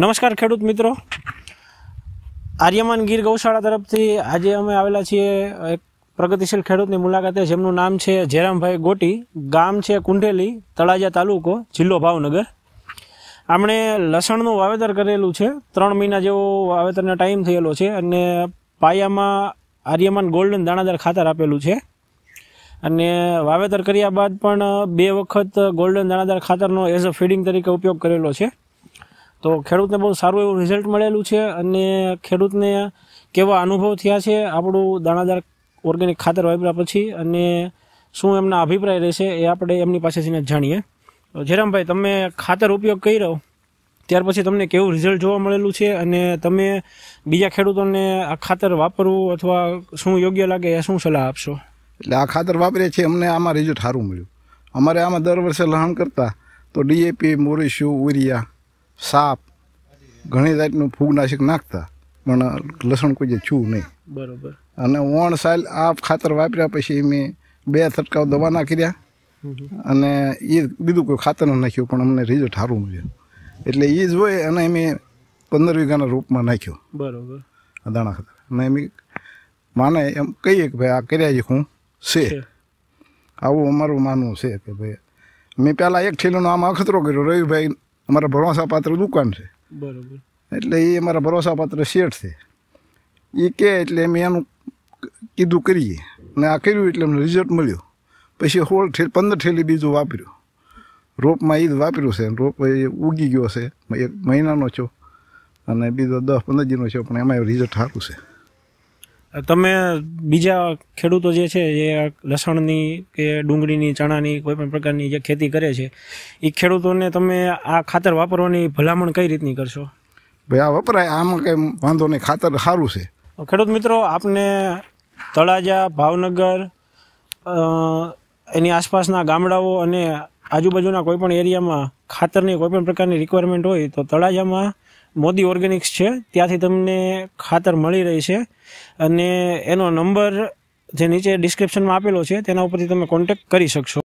નમસ્કાર ખેડૂત મિત્રો આર્યમાન ગીર ગૌશાળા તરફથી આજે અમે આવેલા છીએ એક પ્રગતિશીલ ખેડૂતની મુલાકાતે જેમનું નામ છે જયરામભાઈ ગોટી ગામ છે કુંઢેલી તળાજા તાલુકો જિલ્લો ભાવનગર આમણે લસણનું વાવેતર કરેલું છે ત્રણ મહિના જેવો વાવેતરનો ટાઈમ થયેલો છે અને પાયામાં આર્યમાન ગોલ્ડન દાણાદાર ખાતર આપેલું છે અને વાવેતર કર્યા બાદ પણ બે વખત ગોલ્ડન દાણાદાર ખાતરનો એઝ અ ફીડિંગ તરીકે ઉપયોગ કરેલો છે તો ખેડૂતને બહુ સારું એવું રિઝલ્ટ મળેલું છે અને ખેડૂતને કેવા અનુભવ થયા છે આપણું દાણાદાર ઓર્ગેનિક ખાતર વાપર્યા પછી અને શું એમના અભિપ્રાય રહેશે એ આપણે એમની પાસેથી જાણીએ તો જયરામભાઈ તમે ખાતર ઉપયોગ કરી રહો ત્યાર પછી તમને કેવું રિઝલ્ટ જોવા મળેલું છે અને તમે બીજા ખેડૂતોને આ ખાતર વાપરવું અથવા શું યોગ્ય લાગે એ શું સલાહ આપશો એટલે આ ખાતર વાપરીએ છીએ અમને આમાં રિઝલ્ટ સારું મળ્યું અમારે આમાં દર વર્ષે લહણ કરતા તો ડીએપી મોરીશું યુરિયા સાપ ઘણી જાતનું ફૂગનાશક નાખતા પણ લસણ કોઈ જે છું નહીં બરોબર અને ઓણ સાલ આ ખાતર વાપર્યા પછી મેં બે છંટકાવ દવા નાખી અને એ બીજું કોઈ ખાતર નાખ્યું પણ અમને રિઝલ્ટ સારું મળ્યું એટલે એ જ હોય અને અમે પંદર વીઘાના રૂપમાં નાખ્યો બરોબર દાણા ખાતર અને એમ માને એમ કહીએ કે ભાઈ આ કર્યા છે હું છે આવું અમારું માનવું છે કે ભાઈ મેં પહેલાં એક ઠેલાનો આમાં અખતરો કર્યો રવિભાઈ અમારા ભરોસાપાત્ર દુકાન છે બરાબર એટલે એ અમારા ભરોસાપાત્ર શેઠ છે એ કહે એટલે અમે એનું કીધું કરીએ અને આ કર્યું એટલે અમને રિઝલ્ટ મળ્યું પછી હોળ ઠેલ પંદર ઠેલી બીજું વાપર્યું રોપમાં એ જ વાપર્યું છે રોપ એ ઉગી ગયો છે એક મહિનાનો છો અને બીજો દસ પંદર દિનનો છો પણ એમાં રિઝલ્ટ સારું છે તમે બીજા ખેડૂતો જે છે એ લસણની કે ડુંગળીની ચણાની કોઈ પણ પ્રકારની જે ખેતી કરે છે એ ખેડૂતોને તમે આ ખાતર વાપરવાની ભલામણ કઈ રીતની કરશો ભાઈ આ વપરાય આમાં કંઈ વાંધો નહીં ખાતર સારું છે ખેડૂત મિત્રો આપને તળાજા ભાવનગર એની આસપાસના ગામડાઓ અને આજુબાજુના કોઈપણ એરિયામાં ખાતરની કોઈપણ પ્રકારની રિક્વાયરમેન્ટ હોય તો તળાજામાં મોદી ઓર્ગેનિક્સ છે ત્યાંથી તમને ખાતર મળી રહી છે અને એનો નંબર જે નીચે ડિસ્ક્રિપ્શનમાં આપેલો છે તેના ઉપરથી તમે કોન્ટેક્ટ કરી શકશો